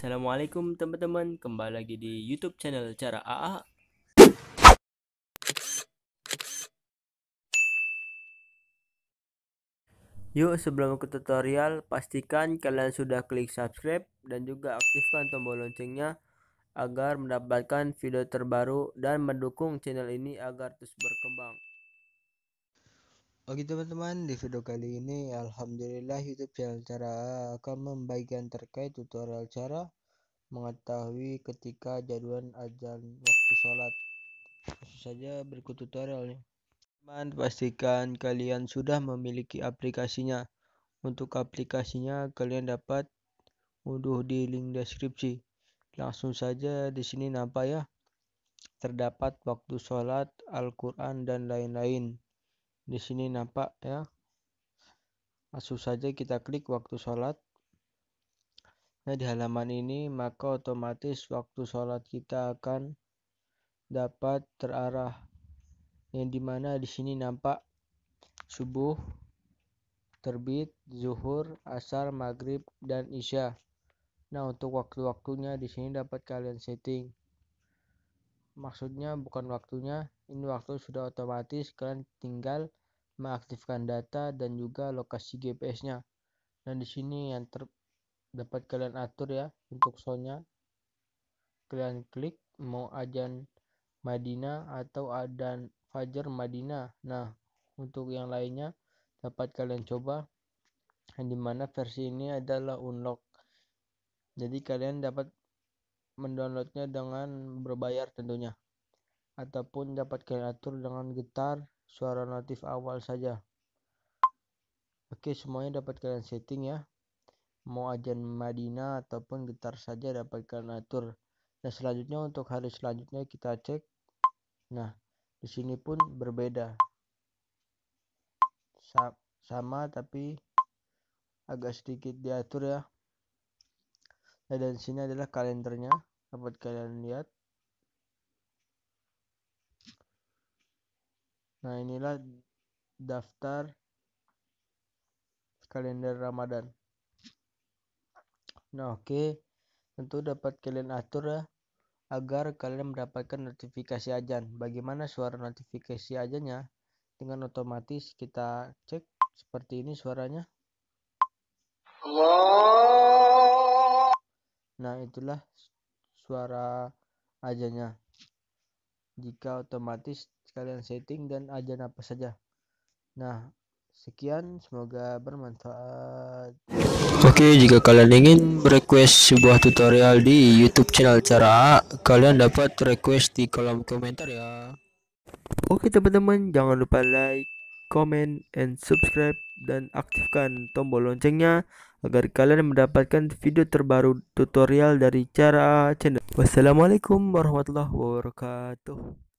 Assalamualaikum teman-teman, kembali lagi di YouTube channel Cara AA. Yuk sebelum ke tutorial, pastikan kalian sudah klik subscribe dan juga aktifkan tombol loncengnya agar mendapatkan video terbaru dan mendukung channel ini agar terus berkembang. Oke oh gitu, teman-teman, di video kali ini Alhamdulillah YouTube channel cara akan membagikan terkait tutorial cara mengetahui ketika jadwal ajan waktu sholat langsung saja berikut tutorialnya teman pastikan kalian sudah memiliki aplikasinya untuk aplikasinya kalian dapat unduh di link deskripsi langsung saja di sini nampak ya terdapat waktu sholat Al-Quran dan lain-lain di sini nampak ya langsung saja kita klik waktu sholat nah di halaman ini maka otomatis waktu sholat kita akan dapat terarah yang dimana di sini nampak subuh terbit zuhur asar maghrib dan isya nah untuk waktu-waktunya di sini dapat kalian setting maksudnya bukan waktunya ini waktu sudah otomatis kalian tinggal mengaktifkan data dan juga lokasi GPS-nya dan di sini yang ter dapat kalian atur ya untuk sonya kalian klik mau ajan Madinah atau adan Fajar Madinah nah untuk yang lainnya dapat kalian coba yang dimana versi ini adalah unlock jadi kalian dapat mendownloadnya dengan berbayar tentunya ataupun dapat kalian atur dengan getar suara notif awal saja oke semuanya dapat kalian setting ya mau ajan Madina ataupun getar saja dapat kalian atur nah selanjutnya untuk hari selanjutnya kita cek nah di sini pun berbeda Sa sama tapi agak sedikit diatur ya nah dan sini adalah kalendernya Dapat kalian lihat. Nah, inilah daftar kalender Ramadan. Nah, oke. Okay. Tentu dapat kalian atur ya agar kalian mendapatkan notifikasi ajan. Bagaimana suara notifikasi ajannya? Dengan otomatis kita cek seperti ini suaranya. Nah, itulah suara ajanya jika otomatis kalian setting dan aja apa saja nah sekian semoga bermanfaat oke jika kalian ingin request sebuah tutorial di youtube channel cara kalian dapat request di kolom komentar ya oke teman-teman jangan lupa like comment, and subscribe dan aktifkan tombol loncengnya agar kalian mendapatkan video terbaru tutorial dari cara channel. Wassalamualaikum warahmatullahi wabarakatuh.